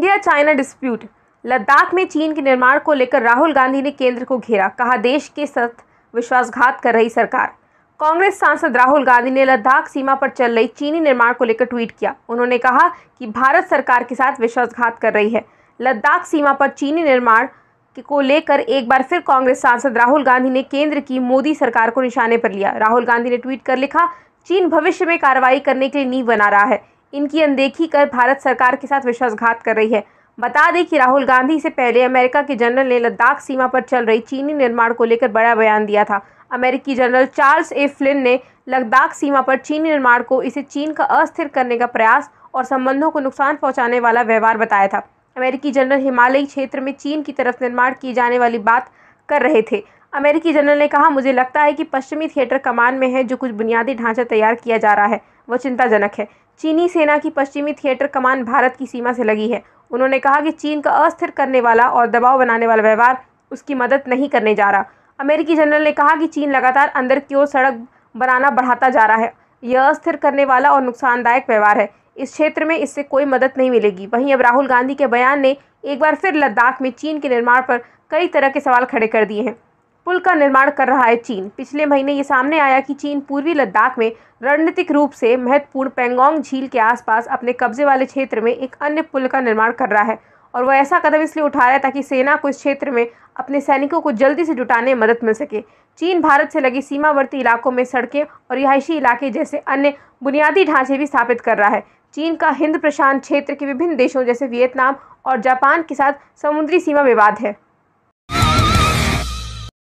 India China dispute Ladakh में चीन के निर्माण को लेकर राहुल गांधी ने केंद्र को घेरा कहा देश के साथ विश्वासघात कर रही सरकार कांग्रेस सांसद राहुल गांधी ने लद्दाख सीमा पर चल रही चीनी निर्माण को लेकर ट्वीट किया उन्होंने कहा कि भारत सरकार के साथ विश्वासघात कर रही है लद्दाख सीमा पर चीनी निर्माण को लेकर एक बार फिर कांग्रेस सांसद राहुल गांधी ने केंद्र की मोदी सरकार को निशाने पर लिया राहुल गांधी ने ट्वीट कर लिखा चीन भविष्य में कार्रवाई करने के लिए नींव बना रहा है इनकी अनदेखी कर भारत सरकार के साथ विश्वासघात कर रही है बता दें कि राहुल गांधी से पहले अमेरिका के जनरल ने लद्दाख सीमा पर चल रही चीनी निर्माण को लेकर बड़ा बयान दिया था अमेरिकी जनरल चार्ल्स ए फ्लिन ने लद्दाख सीमा पर चीनी निर्माण को इसे चीन का अस्थिर करने का प्रयास और संबंधों को नुकसान पहुंचाने वाला व्यवहार बताया था अमेरिकी जनरल हिमालयी क्षेत्र में चीन की तरफ निर्माण की जाने वाली बात कर रहे थे अमेरिकी जनरल ने कहा मुझे लगता है कि पश्चिमी थिएटर कमान में है जो कुछ बुनियादी ढांचा तैयार किया जा रहा है वह चिंताजनक है चीनी सेना की पश्चिमी थिएटर कमान भारत की सीमा से लगी है उन्होंने कहा कि चीन का अस्थिर करने वाला और दबाव बनाने वाला व्यवहार उसकी मदद नहीं करने जा रहा अमेरिकी जनरल ने कहा कि चीन लगातार अंदर की ओर सड़क बनाना बढ़ाता जा रहा है यह अस्थिर करने वाला और नुकसानदायक व्यवहार है इस क्षेत्र में इससे कोई मदद नहीं मिलेगी वहीं अब राहुल गांधी के बयान ने एक बार फिर लद्दाख में चीन के निर्माण पर कई तरह के सवाल खड़े कर दिए हैं पुल का निर्माण कर रहा है चीन पिछले महीने ये सामने आया कि चीन पूर्वी लद्दाख में रणनीतिक रूप से महत्वपूर्ण पेंगोंग झील के आसपास अपने कब्जे वाले क्षेत्र में एक अन्य पुल का निर्माण कर रहा है और वह ऐसा कदम इसलिए उठा रहा है ताकि सेना को इस क्षेत्र में अपने सैनिकों को जल्दी से जुटाने में मदद मिल सके चीन भारत से लगी सीमावर्ती इलाकों में सड़कें और रिहायशी इलाके जैसे अन्य बुनियादी ढांचे भी स्थापित कर रहा है चीन का हिंद प्रशांत क्षेत्र के विभिन्न देशों जैसे वियतनाम और जापान के साथ समुद्री सीमा विवाद है